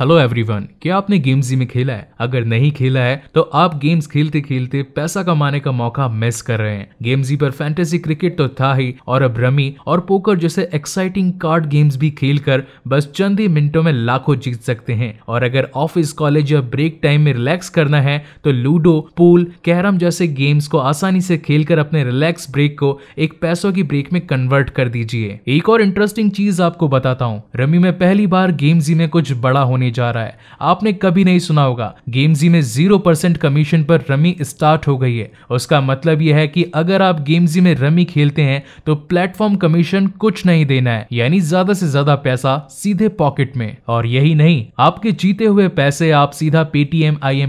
hello everyone क्या आपने games में खेला है अगर नहीं खेला है तो आप गेम्स खेलते खेलते पैसा कमाने का मौका मिस कर रहे हैं गेम्सी पर फैंटेसी क्रिकेट तो था ही और अब रमी और पोकर जैसे एक्साइटिंग कार्ड गेम्स भी खेल कर बस चंद ही मिनटों में लाखों जीत सकते हैं और अगर ऑफिस कॉलेज या ब्रेक टाइम में रिलैक्स करना है तो लूडो पूल कैरम जैसे गेम्स को आसानी से खेल अपने रिलैक्स ब्रेक को एक पैसों की ब्रेक में कन्वर्ट कर दीजिए एक और इंटरेस्टिंग चीज आपको बताता हूँ रमी में पहली बार गेम्स में कुछ बड़ा होने में जा रहा है आपने कभी नहीं सुना होगा गेमजी में जीरो परसेंट कमीशन पर रमी स्टार्ट हो गई है उसका मतलब यह है कि अगर आप गेमजी में रमी खेलते हैं तो प्लेटफॉर्म कमीशन कुछ नहीं देना है यानी ज्यादा से ज्यादा पैसा सीधे पॉकेट में और यही नहीं आपके जीते हुए पैसे आप सीधा पेटीएम आई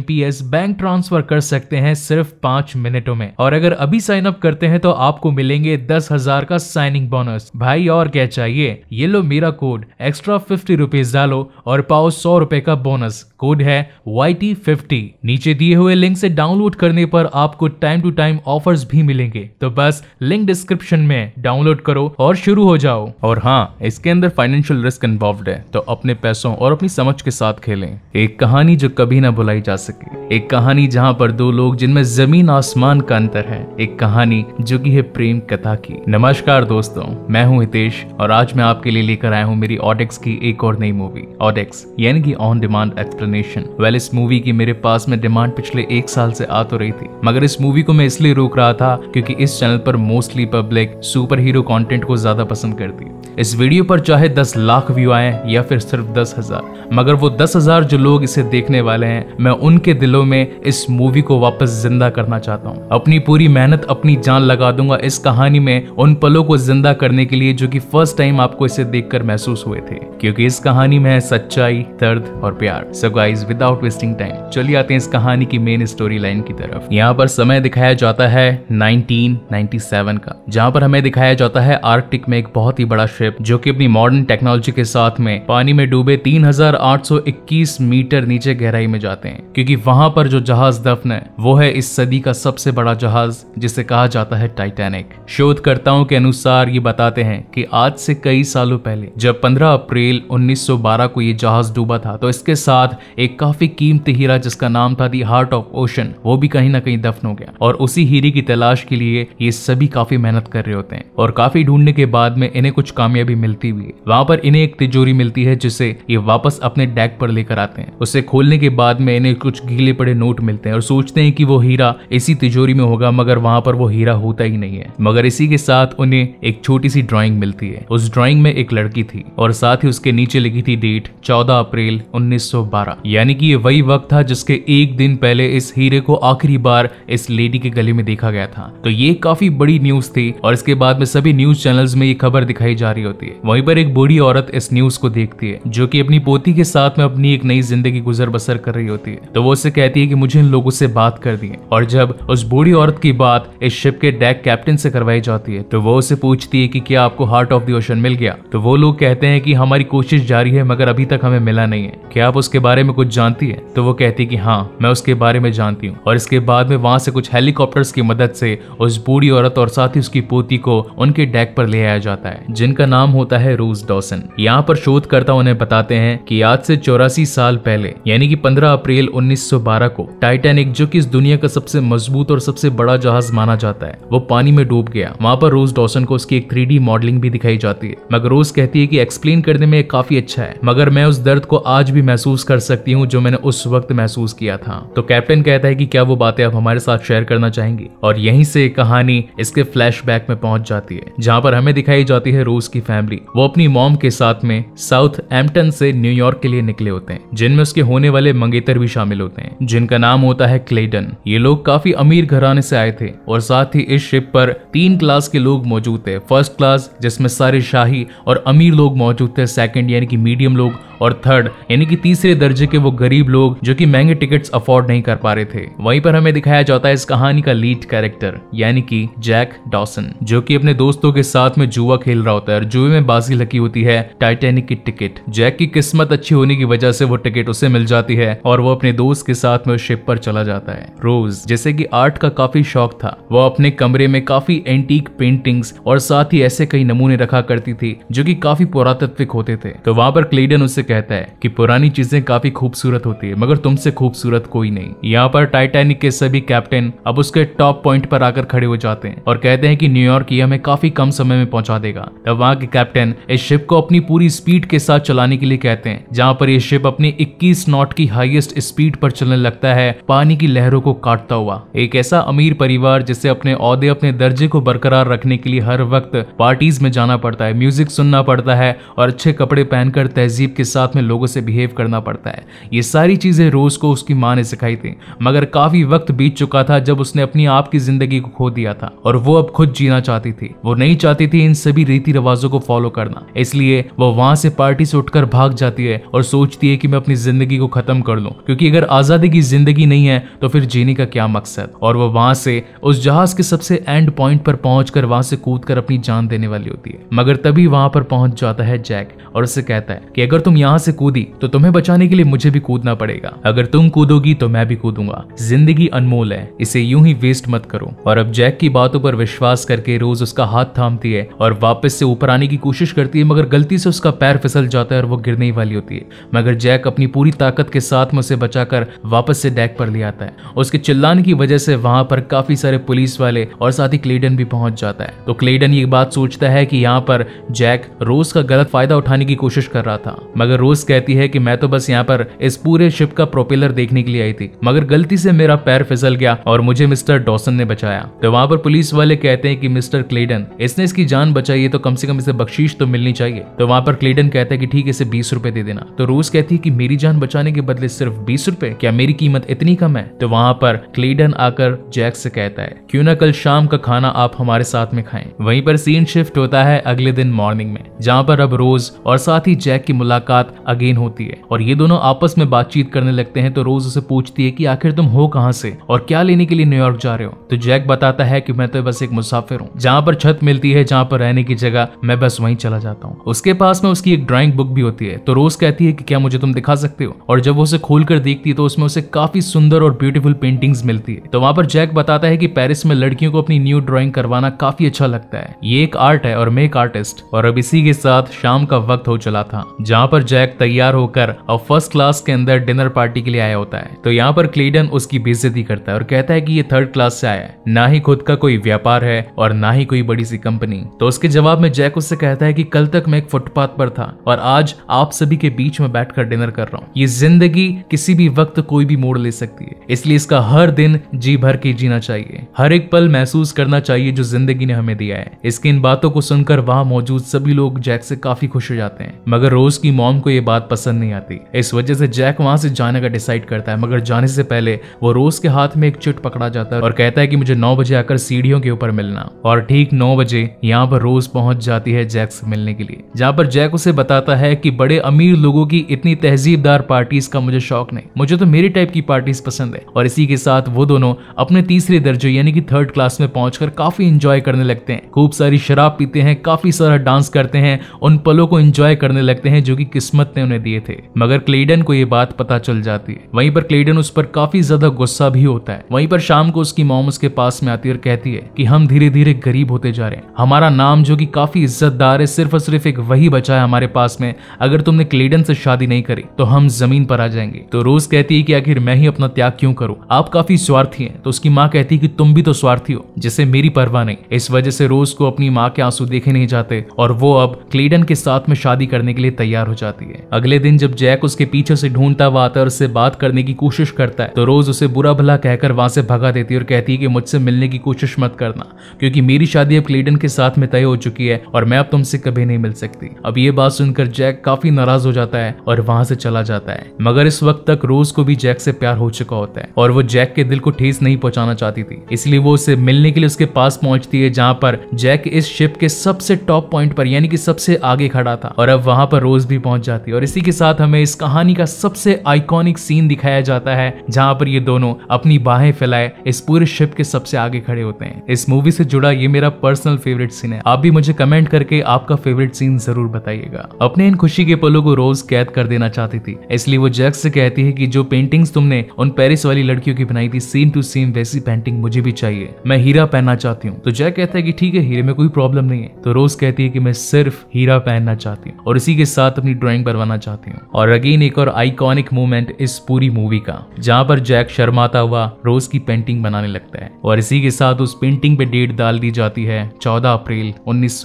बैंक ट्रांसफर कर सकते हैं सिर्फ पांच मिनटों में और अगर अभी साइन अप करते हैं तो आपको मिलेंगे दस हजार का साइनिंग बोनस भाई और क्या चाहिए ये लो मेरा कोड एक्स्ट्रा फिफ्टी रुपीज डालो और पाओ सौ सौ रुपए का बोनस कोड है वाई फिफ्टी नीचे दिए हुए लिंक से डाउनलोड करने पर आपको टाइम टू टाइम ऑफर्स भी मिलेंगे तो बस लिंक डिस्क्रिप्शन में डाउनलोड करो और शुरू हो जाओ और हाँ इसके अंदर फाइनेंशियल रिस्क इन्वॉल्व है तो अपने पैसों और अपनी समझ के साथ खेलें एक कहानी जो कभी ना बुलाई जा सके एक कहानी जहाँ पर दो लोग जिनमें जमीन आसमान का अंतर है एक कहानी जो की है प्रेम कथा की नमस्कार दोस्तों मैं हूँ हितेश और आज मैं आपके लिए लेकर आया हूँ मेरी ऑडेक्स की एक और नई मूवी ऑडेक्स यानी यानी कि ऑन डिमांड एक्सप्लेनेशन वेल इस मूवी की मेरे पास में डिमांड पिछले एक साल से आ तो रही थी मगर इस मूवी को मैं इसलिए रोक रहा था क्योंकि इस चैनल पर mostly public superhero content को ज्यादा पसंद करती इस वीडियो पर चाहे दस लाख व्यू आए या फिर सिर्फ दस हजार मगर वो दस हजार जो लोग इसे देखने वाले हैं मैं उनके दिलों में इस मूवी को वापस जिंदा करना चाहता हूँ अपनी पूरी मेहनत अपनी जान लगा दूंगा इस कहानी में उन पलों को जिंदा करने के लिए जो कि फर्स्ट टाइम आपको इसे देखकर महसूस हुए थे क्योंकि इस कहानी में है सच्चाई दर्द और प्यार so guys without wasting time चलिए आते हैं इस कहानी की मेन स्टोरी लाइन की तरफ यहाँ पर समय दिखाया जाता है 1997 का जहाँ पर हमें दिखाया जाता है आर्कटिक में एक बहुत ही बड़ा शिप जो की अपनी मॉडर्न टेक्नोलॉजी के साथ में पानी में डूबे 3,821 मीटर नीचे गहराई में जाते हैं क्योंकि वहां पर जो जहाज दफन है वो है इस सदी का सबसे बड़ा जहाज जिसे कहा जाता है टाइटैनिक शोधकर्ताओं के अनुसार ये बताते हैं कि आज से कई सालों पहले जब 15 अप्रैल 1912 को ये जहाज डूब डूबा था तो इसके साथ एक काफी कीमती हीरा जिसका नाम था दी हार्ट ऑफ ओशन वो भी कहीं ना कहीं दफन हो गया और उसी हीरे की तलाश के लिए ये सभी काफी मेहनत कर रहे होते हैं और काफी ढूंढने के बाद में इन्हें कुछ कामयाबी मिलती हुई वहां पर इन्हें एक तिजोरी मिलती है जिसे ये वापस अपने डेक पर लेकर आते हैं उसे खोलने के बाद में इन्हें कुछ गीले पड़े नोट मिलते हैं और सोचते हैं कि वो हीरा इसी तिजोरी में होगा मगर वहां पर वो हीरा होता ही नहीं है मगर इसी के साथ उन्हें एक छोटी सी ड्रॉइंग मिलती है उस ड्रॉइंग में एक लड़की थी और साथ ही उसके नीचे लिखी थी डेट चौदह अप्रैल अप्रैल 1912 यानी कि ये वही वक्त था जिसके एक दिन पहले इस हीरे को आखिरी बार इस लेडी के गले में देखा गया था तो ये काफी बड़ी न्यूज थी और इसके बाद में सभी न्यूज चैनल्स में ये खबर दिखाई जा रही होती है वहीं पर एक बूढ़ी औरत इस न्यूज को देखती है जो की अपनी पोती के साथ में अपनी एक नई जिंदगी गुजर बसर कर रही होती है तो वो उसे कहती है की मुझे इन लोगों से बात कर दी और जब उस बूढ़ी औरत की बात इस शिप के डैक कैप्टन से करवाई जाती है तो वो उसे पूछती है की क्या आपको हार्ट ऑफ द ओशन मिल गया तो वो लोग कहते हैं की हमारी कोशिश जारी है मगर अभी तक हमें मिला नहीं है क्या आप उसके बारे में कुछ जानती है तो वो कहती कि हाँ मैं उसके बारे में जानती हूँ और इसके बाद में वहां से कुछ हेलीकॉप्टर्स की मदद से उस बूढ़ी औरत और साथ ही उसकी पोती को उनके डेक पर ले आया जाता है जिनका नाम होता है रूस डॉसन यहाँ पर शोधकर्ता उन्हें बताते हैं कि आज से चौरासी साल पहले यानी कि 15 अप्रैल 1912 को टाइटैनिक जो कि इस दुनिया का सबसे मजबूत और सबसे बड़ा जहाज माना जाता है वो पानी में डूब गया वहां पर रोज डॉसन को उसकी एक थ्री मॉडलिंग भी दिखाई जाती है मगर रोज कहती है की एक्सप्लेन करने में काफी अच्छा है मगर मैं उस दर्द को आज भी महसूस कर सकती हूँ जो मैंने उस वक्त महसूस किया था तो कैप्टन कहता है कि क्या वो बातें आप हमारे साथ शेयर करना चाहेंगी और यहीं से कहानी इसके फ्लैश में पहुंच जाती है जहाँ पर हमें दिखाई जाती है रोज की फैमिली वो अपनी मॉम के साथ में साउथ एम्पटन से न्यूयॉर्क के लिए निकले होते हैं जिनमें उसके होने वाले मंगेतर भी शामिल होते हैं जिनका नाम होता है क्लेडन ये लोग काफी अमीर घराने से आए थे और साथ ही इस शिप पर तीन क्लास के लोग मौजूद थे फर्स्ट क्लास जिसमें सारे शाही और अमीर लोग मौजूद थे सेकंड यानी कि मीडियम लोग और थर्ड यानी कि तीसरे दर्जे के वो गरीब लोग जो कि महंगे टिकट्स अफोर्ड नहीं कर पा रहे थे वहीं पर हमें दिखाया जाता है इस कहानी का लीड कैरेक्टर यानी कि जैक डॉसन जो कि अपने दोस्तों के साथ में जुआ खेल रहा होता है और जुए में बाजी लगी होती है टाइटेनिक की टिकट जैक की किस्मत अच्छी होने की वजह से वो टिकट उसे मिल जाती है और वो अपने दोस्त के साथ में उस शिप पर चला जाता है रोज जैसे की आर्ट का काफी शौक था वो अपने कमरे में काफी एंटीक पेंटिंग्स और साथ ही ऐसे कई नमूने रखा करती थी जो कि काफी पुरातत्विक होते थे तो वहां पर क्लेडन उसे कहता है कि पुरानी चीजें काफी खूबसूरत होती है मगर तुमसे खूबसूरत कोई नहीं यहाँ पर टाइटैनिक के सभी कैप्टन अब उसके टॉप पॉइंट पर आकर खड़े हो जाते हैं और कहते हैं कि न्यूयॉर्क ये हमें काफी कम समय में पहुंचा देगा तब वहाँ के कैप्टन इस शिप को अपनी पूरी स्पीड के साथ चलाने के लिए कहते हैं जहाँ पर यह शिप अपनी इक्कीस नॉट की हाइएस्ट स्पीड पर चलने लगता है पानी की लहरों को काटता हुआ एक ऐसा अमीर परिवार जिसे अपने औहदे अपने दर्जे को बरकरार रखने के लिए हर वक्त पार्टीज में जाना पड़ता है म्यूजिक सुनना पड़ता है और अच्छे कपड़े पहनकर तहजीब के साथ में लोगों लोगों से बिहेव करना पड़ता है ये सारी चीज़ें रोज़ को उसकी माँ ने सिखाई थी मगर काफ़ी वक्त बीत चुका था जब उसने अपनी आप की ज़िंदगी को खो दिया था और वो अब खुद जीना चाहती थी वो नहीं चाहती थी इन सभी रीति रिवाजों को फॉलो करना इसलिए वो वहां से पार्टी से उठकर भाग जाती है और सोचती है कि मैं अपनी जिंदगी को खत्म कर लूं क्योंकि अगर आजादी की जिंदगी नहीं है तो फिर जीने का क्या मकसद और वो वहां से उस जहाज के सबसे एंड पॉइंट पर पहुंच कर वहां से कूद कर अपनी जान देने वाली होती है मगर तभी वहां पर पहुंच जाता है जैक और उसे कहता है कि अगर तुम यहाँ से कूद कूदी तो तुम्हें बचाने के लिए मुझे भी कूदना पड़ेगा अगर तुम कूदोगी तो मैं भी कूदूंगा जिंदगी अनमोल है इसे यूं ही वेस्ट मत करो और अब जैक की बातों पर विश्वास करके रोज उसका हाथ थामती है और वापस से ऊपर आने की कोशिश करती है मगर गलती से उसका पैर फिसल जाता है और वो गिरने ही वाली होती है मगर जैक अपनी पूरी ताकत के साथ में उसे बचाकर वापस से डेक पर ले आता है उसके चिल्लाने की वजह से वहां पर काफी सारे पुलिस वाले और साथ ही क्लेडन भी पहुंच जाता है तो क्लेडन ये बात सोचता है कि यहाँ पर जैक रोज का गलत फायदा उठाने की कोशिश कर रहा था मगर रोज कहती कहती है कि मैं तो बस यहाँ पर इस पूरे शिप का प्रोपेलर देखने के लिए आई थी मगर गलती से मेरा पैर फिसल गया और मुझे मिस्टर डॉसन ने बचाया तो वहाँ पर पुलिस वाले कहते हैं कि मिस्टर क्लेडन इसने इसकी जान बचाई है तो कम से कम इसे बख्शीश तो मिलनी चाहिए तो वहाँ पर क्लेडन कहता है कि ठीक इसे बीस रूपए दे देना तो रोज कहती है कि मेरी जान बचाने के बदले सिर्फ बीस रूपए क्या मेरी कीमत इतनी कम है तो वहाँ पर क्लेडन आकर जैक से कहता है क्यों ना कल शाम का खाना आप हमारे साथ में खाएं वहीं पर सीन शिफ्ट होता है अगले दिन मॉर्निंग में जहाँ पर अब रोज और साथ ही जैक की मुलाकात अगेन बेचैन होती है और ये दोनों आपस में बातचीत करने लगते हैं तो रोज उसे पूछती है कि आखिर तुम हो कहाँ से और क्या लेने के लिए न्यूयॉर्क जा रहे हो तो जैक बताता है कि मैं तो बस एक मुसाफिर हूँ जहाँ पर छत मिलती है जहाँ पर रहने की जगह मैं बस वहीं चला जाता हूँ उसके पास में उसकी एक ड्राइंग बुक भी होती है तो रोज कहती है कि क्या मुझे तुम दिखा सकते हो और जब वो उसे खोल कर देखती है तो उसमें उसे काफी सुंदर और ब्यूटीफुल पेंटिंग्स मिलती है तो वहाँ पर जैक बताता है कि पेरिस में लड़कियों को अपनी न्यू ड्राइंग करवाना काफी अच्छा लगता है ये एक आर्ट है और मैं एक आर्टिस्ट और अब इसी के साथ शाम का वक्त हो चला था जहाँ पर जैक तैयार तैयार होकर और फर्स्ट क्लास के अंदर डिनर पार्टी के लिए आया होता है तो यहाँ पर क्लेडन उसकी बेजती करता है और कहता है कि ये थर्ड क्लास से आया है ना ही खुद का कोई व्यापार है और ना ही कोई बड़ी सी कंपनी तो उसके जवाब में जैक उससे कहता है कि कल तक मैं एक फुटपाथ पर था और आज आप सभी के बीच में बैठकर डिनर कर रहा हूँ ये जिंदगी किसी भी वक्त कोई भी मोड़ ले सकती है इसलिए इसका हर दिन जी भर के जीना चाहिए हर एक पल महसूस करना चाहिए जो जिंदगी ने हमें दिया है इसके इन बातों को सुनकर वहां मौजूद सभी लोग जैक से काफी खुश हो जाते हैं मगर रोज की मॉम को ये बात पसंद नहीं आती इस वजह से जैक वहां से जाने का डिसाइड करता है मगर जाने से पहले वो रोज के हाथ में एक चिट पकड़ा जाता है और कहता है कि मुझे नौ बजे आकर सीढ़ियों के ऊपर मिलना और ठीक नौ बजे यहाँ पर रोज पहुंच जाती है जैक से मिलने के लिए जहाँ पर जैक उसे बताता है कि बड़े अमीर लोगों की इतनी तहजीबदार पार्टीज का मुझे शौक नहीं मुझे तो मेरी टाइप की पार्टीज पसंद है और इसी के साथ वो दोनों अपने तीसरे दर्जे यानी कि थर्ड क्लास में पहुंचकर काफी इंजॉय करने लगते हैं खूब सारी शराब पीते हैं काफी सारा डांस करते हैं उन पलों को इंजॉय करने लगते हैं जो कि किस्मत ने उन्हें करने दिए थे मगर क्लेडन को ये बात पता चल जाती है वहीं पर क्लेडन उस पर काफी ज्यादा गुस्सा भी होता है वहीं पर शाम को उसकी मोम उसके पास में आती है और कहती है कि हम धीरे धीरे गरीब होते जा रहे हैं हमारा नाम जो कि काफी इज्जतदार है सिर्फ और सिर्फ एक वही बचा है हमारे पास में अगर तुमने क्लेडन से शादी नहीं करी तो हम जमीन पर आ जाएंगे तो रोज कहती है कि आखिर मैं ही अपना त्याग क्यों करूं आप काफी स्वार्थी हैं तो उसकी माँ कहती है कि तुम भी तो स्वार्थी हो जिसे मेरी परवाह नहीं इस वजह से रोज को अपनी माँ के आंसू देखे नहीं जाते और वो अब क्लेडन के साथ में शादी करने के लिए तैयार हो जाती है अगर अगले दिन जब जैक उसके पीछे से ढूंढता हुआ आता है और उससे बात करने की कोशिश करता है तो रोज उसे बुरा भला कहकर वहां से भगा देती है और कहती है कि मुझसे मिलने की कोशिश मत करना क्योंकि मेरी शादी अब क्लेडन के साथ में तय हो चुकी है और मैं अब तुमसे कभी नहीं मिल सकती अब ये बात सुनकर जैक काफी नाराज हो जाता है और वहां से चला जाता है मगर इस वक्त तक रोज को भी जैक से प्यार हो चुका होता है और वो जैक के दिल को ठेस नहीं पहुंचाना चाहती थी इसलिए वो उसे मिलने के लिए उसके पास पहुंचती है जहां पर जैक इस शिप के सबसे टॉप पॉइंट पर यानी कि सबसे आगे खड़ा था और अब वहां पर रोज भी पहुंच जाती है और इसी इसी के साथ हमें इस कहानी का सबसे आइकॉनिक सीन दिखाया जाता है जहाँ पर ये दोनों अपनी बाहें फैलाए इस पूरे शिप के सबसे आगे खड़े होते हैं इस मूवी से जुड़ा ये मेरा पर्सनल फेवरेट सीन है आप भी मुझे कमेंट करके आपका फेवरेट सीन जरूर बताइएगा अपने इन खुशी के पलों को रोज कैद कर देना चाहती थी इसलिए वो जैक से कहती है कि जो पेंटिंग्स तुमने उन पेरिस वाली लड़कियों की बनाई थी सेम टू सेम वैसी पेंटिंग मुझे भी चाहिए मैं हीरा पहनना चाहती हूँ तो जैक कहता है कि ठीक है हीरे में कोई प्रॉब्लम नहीं है तो रोज कहती है कि मैं सिर्फ हीरा पहनना चाहती हूँ और इसी के साथ अपनी ड्रॉइंग बनवाना चाहती हूँ और अगेन एक और आइकॉनिक मोमेंट इस पूरी मूवी का जहाँ पर जैक शर्माता हुआ रोज की पेंटिंग बनाने लगता है और इसी के साथ उस पेंटिंग पे डेट डाल दी जाती है चौदह अप्रैल उन्नीस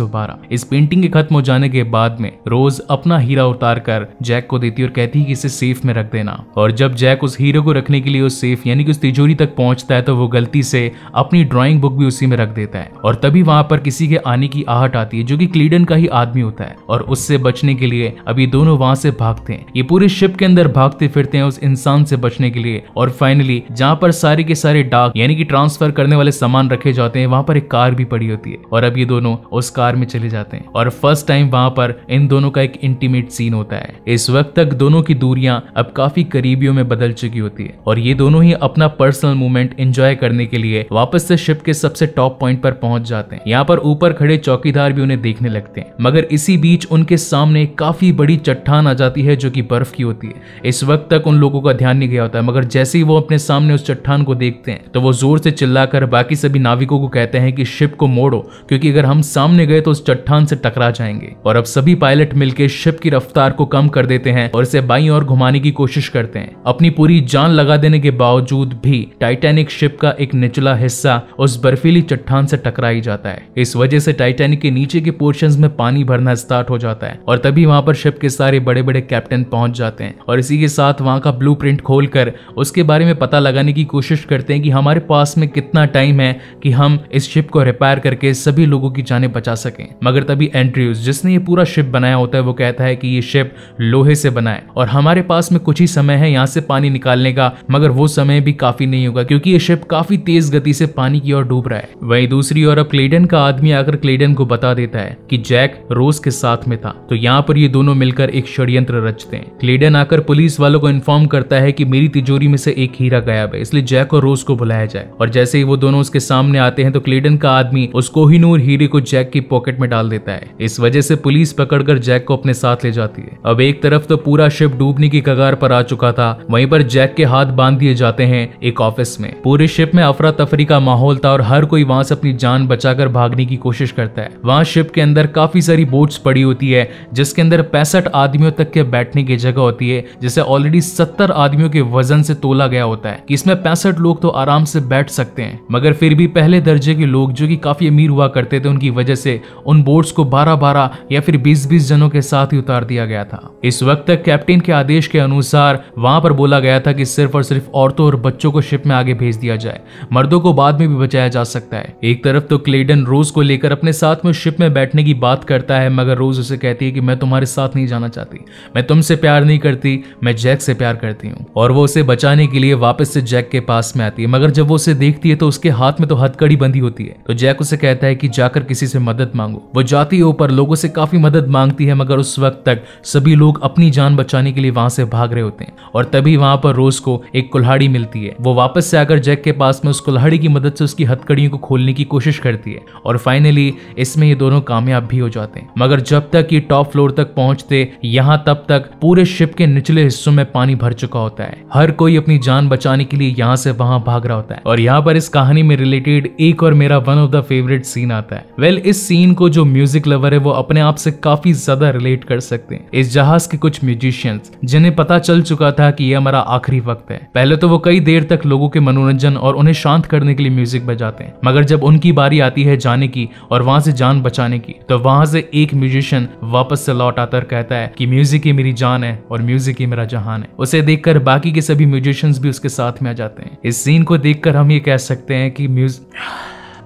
इस पेंटिंग के खत्म हो जाने के बाद में रोज अपना हीरा उतार कर जैक को देती है और कहती है कि इसे सेफ में रख देना और जब जैक उस हीरो को रखने के लिए उस सेफ यानी कि उस तिजोरी तक पहुंचता है तो वो गलती से अपनी ड्रॉइंग बुक भी उसी में रख देता है और तभी वहां पर किसी के आने की आहट आती है जो कि क्लीडन का ही आदमी होता है और उससे बचने के लिए अभी दोनों वहां से भागते हैं ये पूरी शिप के अंदर भागते फिरते हैं उस इंसान से बचने के लिए और फाइनली जहाँ पर सारे के सारे डाक यानी कि ट्रांसफर करने वाले सामान रखे जाते हैं वहां पर एक कार भी पड़ी होती है और अब ये दोनों उस कार में चले जाते हैं और फर्स्ट टाइम वहां पर इन दोनों का एक इंटीमेट सीन होता है इस वक्त तक दोनों की दूरियां अब काफी करीबियों में बदल चुकी होती है और ये दोनों ही अपना पर्सनल मूवमेंट एंजॉय करने के लिए वापस से शिप के सबसे टॉप पॉइंट पर पहुंच जाते हैं यहाँ पर ऊपर खड़े चौकीदार भी उन्हें देखने लगते हैं मगर इसी बीच उनके सामने काफी बड़ी चट्टान आ जाती है जो कि बर्फ की होती है इस वक्त तक उन लोगों का ध्यान नहीं गया होता है मगर जैसे ही वो अपने सामने उस चट्टान को देखते हैं तो वो जोर से चिल्लाकर बाकी सभी नाविकों को कहते हैं कि शिप को मोड़ो क्योंकि अगर हम सामने गए तो उस चट्टान से टकरा जाएंगे और अब सभी पायलट मिलकर शिप की रफ्तार को कम कर देते हैं और इसे बाई और घुमाने की कोशिश करते हैं अपनी पूरी जान लगा देने के बावजूद भी टाइटेनिक शिप का एक निचला हिस्सा उस बर्फीली चट्टान से टकरा ही जाता है इस वजह से टाइटेनिक के नीचे के पोर्शन में पानी भरना स्टार्ट हो जाता है और तभी वहां पर शिप के सारे बड़े बड़े बड़े कैप्टन पहुंच जाते हैं और इसी के साथ वहाँ का ब्लू खोल कर उसके बारे में पता लगाने की कोशिश करते हैं कि हमारे पास में कितना टाइम है कि हम इस शिप को रिपेयर करके सभी लोगों की जाने बचा सकें मगर तभी एंड्रयूज जिसने ये पूरा शिप बनाया होता है वो कहता है कि ये शिप लोहे से बना है और हमारे पास में कुछ ही समय है यहाँ से पानी निकालने का मगर वो समय भी काफी नहीं होगा क्योंकि ये शिप काफी तेज गति से पानी की ओर डूब रहा है वही दूसरी ओर अब क्लेडन का आदमी आकर क्लेडन को बता देता है कि जैक रोज के साथ में था तो यहाँ पर ये दोनों मिलकर एक शरीर षड्यंत्र रचते हैं क्लेडन आकर पुलिस वालों को इन्फॉर्म करता है कि मेरी तिजोरी में से एक हीरा गायब है इसलिए जैक और रोज को बुलाया जाए और जैसे ही वो दोनों उसके सामने आते हैं तो क्लेडन का आदमी उसको ही नूर हीरे को जैक की पॉकेट में डाल देता है इस वजह से पुलिस पकड़कर जैक को अपने साथ ले जाती है अब एक तरफ तो पूरा शिप डूबने की कगार पर आ चुका था वहीं पर जैक के हाथ बांध दिए जाते हैं एक ऑफिस में पूरे शिप में अफरा तफरी का माहौल था और हर कोई वहां से अपनी जान बचाकर भागने की कोशिश करता है वहां शिप के अंदर काफी सारी बोट्स पड़ी होती है जिसके अंदर पैंसठ आदमियों तक तक के बैठने की जगह होती है जिसे ऑलरेडी सत्तर आदमियों के वजन से तोला गया होता है इसमें पैंसठ लोग तो आराम से बैठ सकते हैं मगर फिर भी पहले दर्जे के लोग जो कि काफी अमीर हुआ करते थे उनकी वजह से उन बोर्ड्स को बारह बारह या फिर बीस बीस जनों के साथ ही उतार दिया गया था इस वक्त तक कैप्टन के आदेश के अनुसार वहां पर बोला गया था कि सिर्फ और सिर्फ औरतों और बच्चों को शिप में आगे भेज दिया जाए मर्दों को बाद में भी बचाया जा सकता है एक तरफ तो क्लेडन रोज को लेकर अपने साथ में शिप में बैठने की बात करता है मगर रोज उसे कहती है कि मैं तुम्हारे साथ नहीं जाना चाहती मैं तुमसे प्यार नहीं करती मैं जैक से प्यार करती हूँ और वो उसे बचाने के लिए वापस से जैक के पास में आती है मगर जब वो उसे देखती है तो उसके हाथ में तो हथकड़ी बंदी होती है तो जैक उसे कहता है कि जाकर किसी से मदद मांगो वो जाती है ऊपर लोगों से काफी मदद मांगती है मगर उस वक्त तक सभी लोग अपनी जान बचाने के लिए वहां से भाग रहे होते हैं और तभी वहां पर रोज को एक कुल्हाड़ी मिलती है वो वापस से आकर जैक के पास में उस कुल्हाड़ी की मदद से उसकी हथकड़ियों को खोलने की कोशिश करती है और फाइनली इसमें ये दोनों कामयाब भी हो जाते हैं मगर जब तक ये टॉप फ्लोर तक पहुंचते यहाँ तब तक पूरे शिप के निचले हिस्सों में पानी भर चुका होता है हर कोई अपनी जान बचाने के लिए यहाँ से वहां भाग रहा होता है और यहाँ पर इस कहानी में रिलेटेड एक और मेरा one of the favourite scene आता है वेल इस सीन को जो म्यूजिक लवर है वो अपने आप से काफी ज्यादा रिलेट कर सकते हैं इस जहाज के कुछ म्यूजिशियंस जिन्हें पता चल चुका था कि यह हमारा आखिरी वक्त है पहले तो वो कई देर तक लोगों के मनोरंजन और उन्हें शांत करने के लिए म्यूजिक बजाते हैं मगर जब उनकी बारी आती है जाने की और वहां से जान बचाने की तो वहां से एक म्यूजिशियन वापस से लौट आकर कहता है कि म्यूजिक म्यूजिक ही मेरी जान है और म्यूजिक ही मेरा जहान है उसे देखकर बाकी के सभी म्यूजिशियंस भी उसके साथ में आ जाते हैं इस सीन को देखकर हम ये कह सकते हैं कि म्यूजिक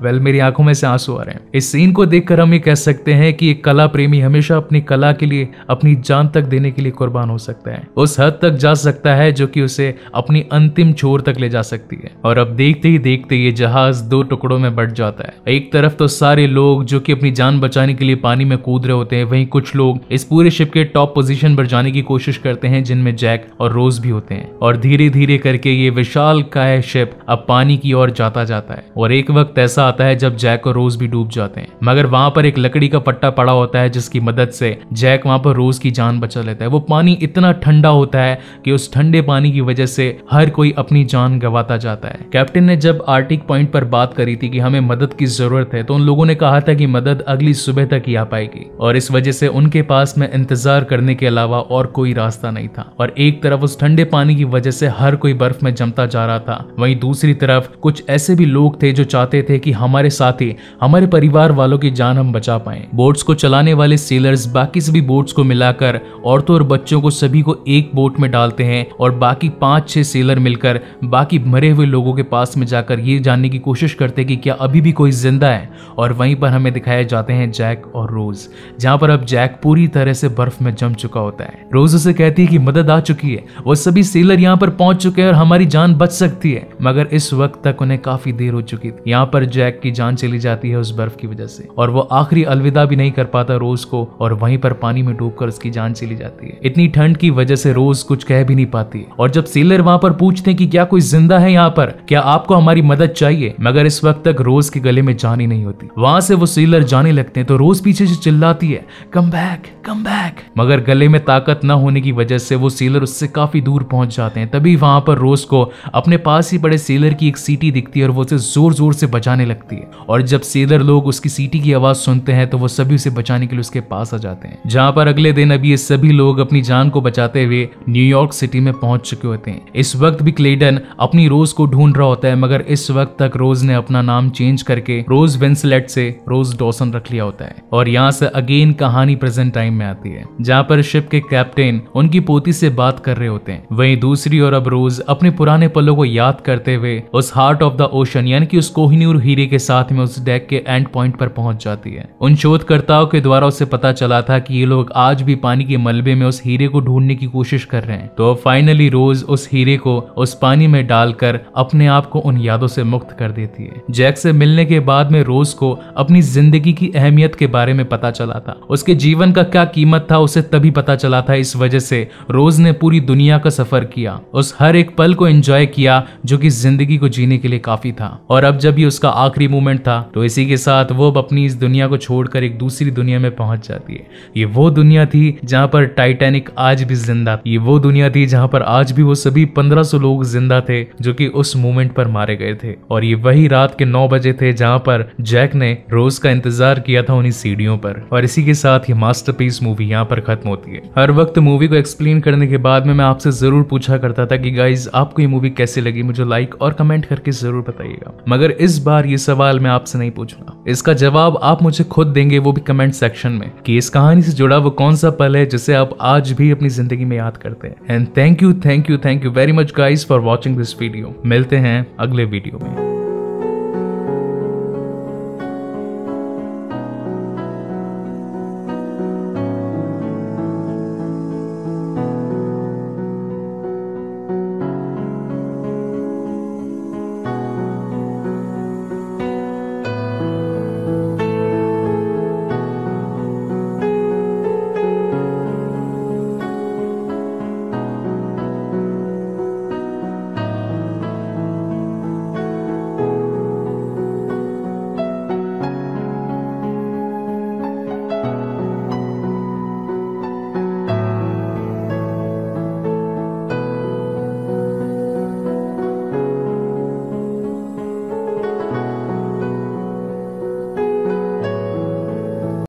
वेल मेरी आंखों में से आंसू आ रहे हैं इस सीन को देखकर हम ये कह सकते हैं कि एक कला प्रेमी हमेशा अपनी कला के लिए अपनी जान तक देने के लिए कुर्बान हो सकता है उस हद तक जा सकता है जो कि उसे अपनी अंतिम छोर तक ले जा सकती है और अब देखते ही देखते ये जहाज दो टुकड़ों में बढ़ जाता है एक तरफ तो सारे लोग जो कि अपनी जान बचाने के लिए पानी में कूद रहे होते हैं वहीं कुछ लोग इस पूरे शिप के टॉप पोजीशन पर जाने की कोशिश करते हैं जिनमें जैक और रोज भी होते हैं और धीरे धीरे करके ये विशाल काय शिप अब पानी की ओर जाता जाता है और एक वक्त ऐसा हिस्सा आता है जब जैक और रोज भी डूब जाते हैं मगर वहां पर एक लकड़ी का पट्टा पड़ा होता है जिसकी मदद से जैक वहां पर रोज की जान बचा लेता है वो पानी इतना ठंडा होता है कि उस ठंडे पानी की वजह से हर कोई अपनी जान गंवाता जाता है कैप्टन ने जब आर्टिक पॉइंट पर बात करी थी कि हमें मदद की जरूरत है तो उन लोगों ने कहा था कि मदद अगली सुबह तक ही आ पाएगी और इस वजह से उनके पास में इंतजार करने के अलावा और कोई रास्ता नहीं था और एक तरफ उस ठंडे पानी की वजह से हर कोई बर्फ में जमता जा रहा था वहीं दूसरी तरफ कुछ ऐसे भी लोग थे जो चाहते थे कि हमारे साथी हमारे परिवार वालों की जान हम बचा पाए बोट्स को चलाने वाले सेलर्स बाकी सभी बोट्स को मिलाकर औरतों और बच्चों को सभी को एक बोट में डालते हैं और बाकी पांच छह सेलर मिलकर बाकी मरे हुए लोगों के पास में जाकर ये जानने की कोशिश करते हैं कि क्या अभी भी कोई जिंदा है और वहीं पर हमें दिखाए जाते हैं जैक और रोज जहां पर अब जैक पूरी तरह से बर्फ में जम चुका होता है रोज उसे कहती है कि मदद आ चुकी है वो सभी सेलर यहाँ पर पहुंच चुके हैं और हमारी जान बच सकती है मगर इस वक्त तक उन्हें काफी देर हो चुकी थी यहाँ पर जैक जैक की जान चली जाती है उस बर्फ की वजह से और वो आखिरी अलविदा भी नहीं कर पाता रोज को और वहीं पर पानी में डूब उसकी जान चली जाती है इतनी ठंड की वजह से रोज कुछ कह भी नहीं पाती और जब सेलर वहां पर पूछते हैं कि क्या कोई जिंदा है यहाँ पर क्या आपको हमारी मदद चाहिए मगर इस वक्त तक रोज के गले में जान ही नहीं होती वहां से वो सेलर जाने लगते हैं तो रोज पीछे से चिल्लाती है कम बैक कम बैक मगर गले में ताकत न होने की वजह से वो सेलर उससे काफी दूर पहुंच जाते हैं तभी वहां पर रोज को अपने पास ही पड़े सेलर की एक सीटी दिखती है और वो उसे जोर जोर से बचाने लगती लगती है और जब सेदर लोग उसकी सीटी की आवाज सुनते हैं तो वो सभी उसे बचाने के लिए उसके पास आ जाते हैं जहाँ पर अगले दिन अभी ये सभी लोग अपनी जान को बचाते हुए न्यूयॉर्क सिटी में पहुंच चुके होते हैं इस वक्त भी क्लेडन अपनी रोज को ढूंढ रहा होता है मगर इस वक्त तक रोज ने अपना नाम चेंज करके रोज वेंसलेट से रोज डॉसन रख लिया होता है और यहाँ से अगेन कहानी प्रेजेंट टाइम में आती है जहाँ पर शिप के कैप्टन उनकी पोती से बात कर रहे होते हैं वहीं दूसरी ओर अब रोज अपने पुराने पलों को याद करते हुए उस हार्ट ऑफ द ओशन यानी कि उस कोहिनूर हीरे तेजी के साथ में उस डेक के एंड पॉइंट पर पहुंच जाती है उन शोधकर्ताओं के द्वारा उसे पता चला था कि ये लोग आज भी पानी के मलबे में उस हीरे को ढूंढने की कोशिश कर रहे हैं तो फाइनली रोज उस हीरे को उस पानी में डालकर अपने आप को उन यादों से मुक्त कर देती है जैक से मिलने के बाद में रोज को अपनी जिंदगी की अहमियत के बारे में पता चला था उसके जीवन का क्या कीमत था उसे तभी पता चला था इस वजह से रोज ने पूरी दुनिया का सफर किया उस हर एक पल को एंजॉय किया जो कि जिंदगी को जीने के लिए काफी था और अब जब ये उसका आखिरी मोमेंट था तो इसी के साथ वो अब अपनी इस दुनिया को छोड़कर एक दूसरी दुनिया में पहुंच जाती है ये वो दुनिया थी जहां पर टाइटैनिक आज भी जिंदा ये वो दुनिया थी जहां पर आज भी वो सभी 1500 लोग जिंदा थे जो कि उस मोमेंट पर मारे गए थे और ये वही रात के नौ बजे थे जहां पर जैक ने रोज का इंतजार किया था उन्हीं सीढ़ियों पर और इसी के साथ ये मास्टरपीस मूवी यहाँ पर खत्म होती है हर वक्त मूवी को एक्सप्लेन करने के बाद में मैं आपसे जरूर पूछा करता था कि गाइज आपको ये मूवी कैसे लगी मुझे लाइक और कमेंट करके जरूर बताइएगा मगर इस बार ये सवाल मैं आपसे नहीं पूछूंगा इसका जवाब आप मुझे खुद देंगे वो भी कमेंट सेक्शन में कि इस कहानी से जुड़ा वो कौन सा पल है जिसे आप आज भी अपनी जिंदगी में याद करते हैं and thank you thank you thank you very much guys for watching this video मिलते हैं अगले वीडियो में